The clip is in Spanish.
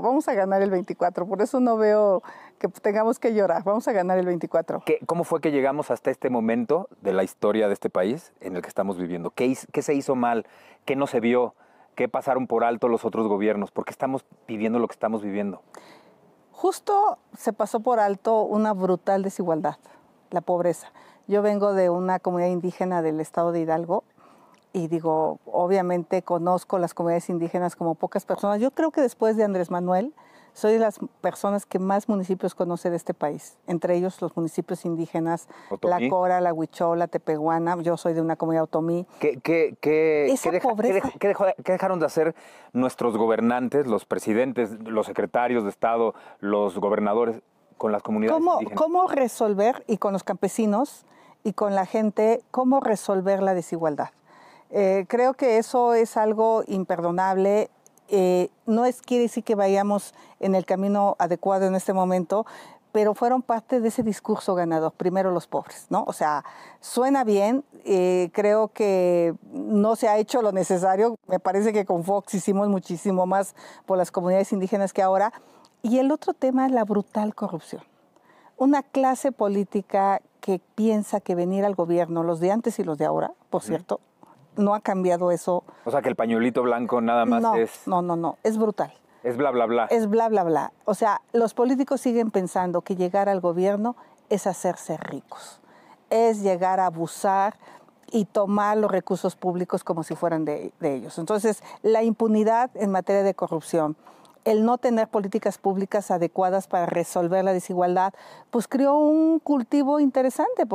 vamos a ganar el 24, por eso no veo que tengamos que llorar, vamos a ganar el 24. ¿Cómo fue que llegamos hasta este momento de la historia de este país en el que estamos viviendo? ¿Qué, qué se hizo mal? ¿Qué no se vio? ¿Qué pasaron por alto los otros gobiernos? ¿Por qué estamos viviendo lo que estamos viviendo? Justo se pasó por alto una brutal desigualdad, la pobreza. Yo vengo de una comunidad indígena del estado de Hidalgo y digo, obviamente conozco las comunidades indígenas como pocas personas. Yo creo que después de Andrés Manuel, soy de las personas que más municipios conoce de este país, entre ellos los municipios indígenas, La Cora, La Huichola, Tepehuana, yo soy de una comunidad otomí. ¿Qué, qué, qué, qué dejaron de hacer nuestros gobernantes, los presidentes, los secretarios de Estado, los gobernadores con las comunidades ¿Cómo, indígenas? ¿Cómo resolver, y con los campesinos y con la gente, cómo resolver la desigualdad? Eh, creo que eso es algo imperdonable. Eh, no es quiere decir que vayamos en el camino adecuado en este momento, pero fueron parte de ese discurso ganador, primero los pobres, ¿no? O sea, suena bien, eh, creo que no se ha hecho lo necesario, me parece que con Fox hicimos muchísimo más por las comunidades indígenas que ahora. Y el otro tema es la brutal corrupción. Una clase política que piensa que venir al gobierno, los de antes y los de ahora, por cierto, no ha cambiado eso. O sea, que el pañuelito blanco nada más es... No, no, no, es brutal. Es bla, bla, bla. Es bla, bla, bla. O sea, los políticos siguen pensando que llegar al gobierno es hacerse ricos, es llegar a abusar y tomar los recursos públicos como si fueran de, de ellos. Entonces, la impunidad en materia de corrupción, el no tener políticas públicas adecuadas para resolver la desigualdad, pues creó un cultivo interesante. Porque